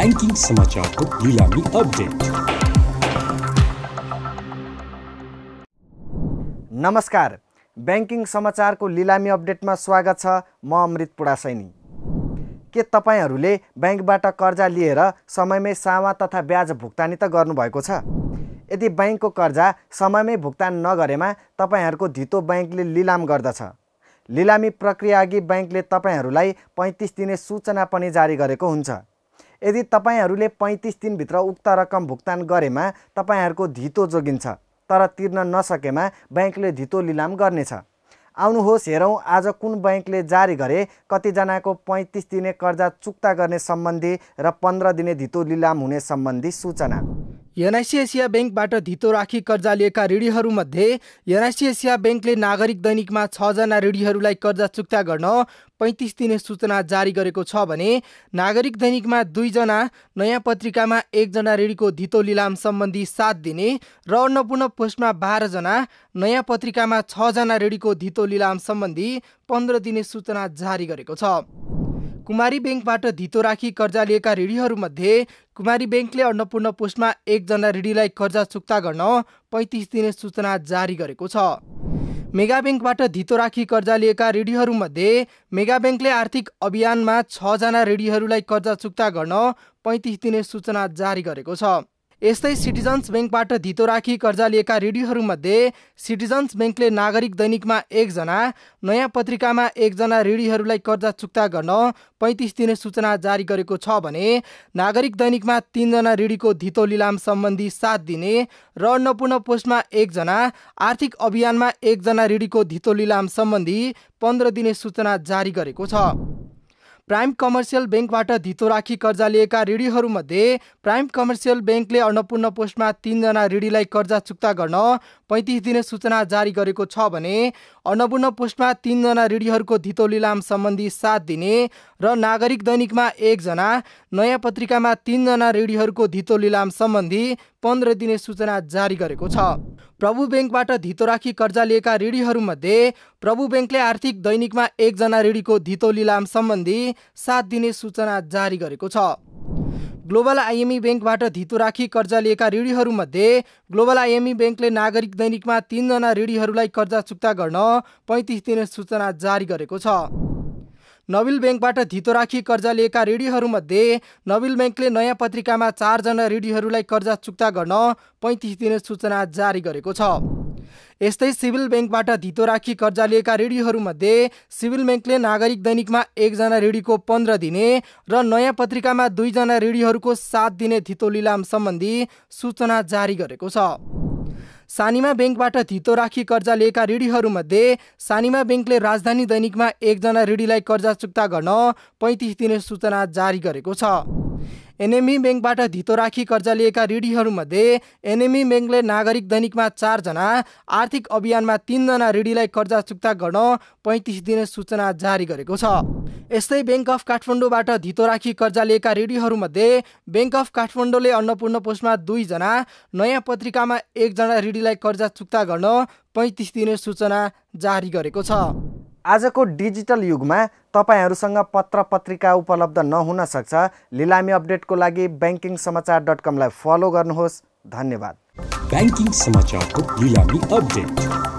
banking समाचारको लिलामी update नमस्कार ब्याङ्किङ समाचारको लिलामी अपडेटमा स्वागत छ म अमृत पुडासैनी के तपाईँहरूले ब्याङ्कबाट कर्जा लिएर समयमै सामा तथा ब्याज भुक्तानी त गर्नुभएको छ यदि ब्याङ्कको कर्जा समयमै भुक्तान नगरेमा तपाईँहरूको धितो ब्याङ्कले लिलाम गर्दछ लिलामी प्रक्रिया अघि ब्याङ्कले तपाईँहरूलाई पैँतिस दिने सूचना पनि जारी गरेको हुन्छ यदि तपाईँहरूले पैँतिस दिनभित्र उक्त रकम भुक्तान गरेमा तपाईँहरूको धितो जोगिन्छ तर तिर्न नसकेमा ब्याङ्कले धितो लिलाम गर्नेछ आउनुहोस् हेरौँ आज कुन ब्याङ्कले जारी गरे कतिजनाको पैँतिस दिने कर्जा चुक्ता गर्ने सम्बन्धी र पन्ध्र दिने धितो लिलाम हुने सम्बन्धी सूचना एनआइसिएसिया ब्याङ्कबाट धितो राखी कर्जा लिएका ऋणीहरूमध्ये एनआइसिएसिया ब्याङ्कले नागरिक दैनिकमा छजना ऋणीहरूलाई कर्जा चुक्ता गर्न पैँतिस दिने सूचना जारी गरेको छ भने नागरिक दैनिकमा दुईजना नयाँ पत्रिकामा एकजना ऋणीको धितो लिलाम सम्बन्धी सात दिने र अन्नपूर्ण पोस्टमा बाह्रजना नयाँ पत्रिकामा छजना ऋणीको धितो लिलाम सम्बन्धी पन्ध्र दिने सूचना जारी गरेको छ कुमारी ब्याङ्कबाट धितो राखी कर्जा लिएका ऋणीहरूमध्ये कुमारी ब्याङ्कले अन्नपूर्ण पोस्टमा एकजना ऋणीलाई कर्जा चुक्ता गर्न पैँतिस दिने सूचना जारी गरेको छ मेगा ब्याङ्कबाट धितो राखी कर्जा लिएका ऋणीहरूमध्ये मेगा ब्याङ्कले आर्थिक अभियानमा छजना ऋणीहरूलाई कर्जा चुक्ता गर्न पैँतिस दिने सूचना जारी गरेको छ यस्तै सिटिजन्स ब्याङ्कबाट धितो राखी कर्जा लिएका ऋणीहरूमध्ये सिटिजन्स ब्याङ्कले नागरिक दैनिकमा एकजना नयाँ पत्रिकामा एकजना ऋणीहरूलाई कर्जा चुक्ता गर्न पैँतिस दिने सूचना जारी गरेको छ भने नागरिक दैनिकमा तिनजना ऋणीको धितो लिलाम सम्बन्धी साथ दिने र अन्नपूर्ण पोस्टमा एकजना आर्थिक अभियानमा एकजना ऋणीको धितो लिलाम सम्बन्धी पन्ध्र दिने सूचना जारी गरेको छ प्राइम कमर्सियल ब्याङ्कबाट धितो राखी कर्जा लिएका ऋणीहरूमध्ये प्राइम कमर्सियल ब्याङ्कले अन्नपूर्ण पोस्टमा तिनजना ऋणीलाई कर्जा चुक्ता गर्न पैँतिस दिने सूचना जारी गरेको छ भने अन्नपूर्ण पोस्टमा तिनजना ऋणीहरूको धितो लिलाम सम्बन्धी साथ दिने र नागरिक दैनिकमा एकजना नयाँ पत्रिकामा तिनजना ऋणीहरूको धितो लिलाम सम्बन्धी पन्ध्र दिने सूचना जारी गरेको छ प्रभु ब्याङ्कबाट धितो राखी कर्जा लिएका ऋणीहरूमध्ये प्रभु ब्याङ्कले आर्थिक दैनिकमा एकजना ऋणीको धितो लिलाम सम्बन्धी सात दिने सूचना जारी गरेको छ ग्लोबल आइएमई ब्याङ्कबाट धितो राखी कर्जा लिएका ऋणीहरूमध्ये ग्लोबल आइएमई ब्याङ्कले नागरिक दैनिकमा तिनजना ऋणीहरूलाई कर्जा चुक्ता गर्न पैँतिस दिने सूचना जारी गरेको छ नबिल ब्याङ्कबाट धितो राखी कर्जा लिएका ऋणीहरूमध्ये नबिल ब्याङ्कले नयाँ पत्रिकामा चारजना ऋणीहरूलाई कर्जा चुक्ता गर्न पैँतिस दिने सूचना जारी गरेको छ यस्तै सिभिल ब्याङ्कबाट धितो राखी कर्जा लिएका ऋणीहरूमध्ये सिभिल ब्याङ्कले नागरिक दैनिकमा एकजना ऋणीको पन्ध्र दिने र नयाँ पत्रिकामा दुईजना ऋणीहरूको सात दिने धितो लिलाम सम्बन्धी सूचना जारी गरेको छ सानिमा ब्याङ्कबाट धितो राखी कर्जा लिएका ऋणीहरूमध्ये सानिमा ब्याङ्कले राजधानी दैनिकमा एकजना ऋणीलाई कर्जा चुक्ता गर्न पैँतिस दिने सूचना जारी गरेको छ एनएमई ब्याङ्कबाट धितो राखी कर्जा लिएका ऋणीहरूमध्ये एनएमई ब्याङ्कले नागरिक दैनिकमा चारजना आर्थिक अभियानमा तिनजना ऋणीलाई कर्जा चुक्ता गर्न पैँतिस दिने सूचना जारी गरेको छ यस्तै ब्याङ्क अफ काठमाडौँबाट धितो राखी कर्जा लिएका ऋणीहरूमध्ये ब्याङ्क अफ काठमाडौँले अन्नपूर्ण पोस्टमा दुईजना नयाँ पत्रिकामा एकजना ऋणीलाई कर्जा चुक्ता गर्न पैँतिस दिने सूचना जारी गरेको छ आजको डिजिटल युगमा तपाईँहरूसँग पत्र पत्रिका उपलब्ध नहुन सक्छ लिलामी अपडेटको लागि ब्याङ्किङ समाचार डट कमलाई फलो गर्नुहोस् धन्यवाद ब्याङ्किङ समाचारको लिलामी अपडेट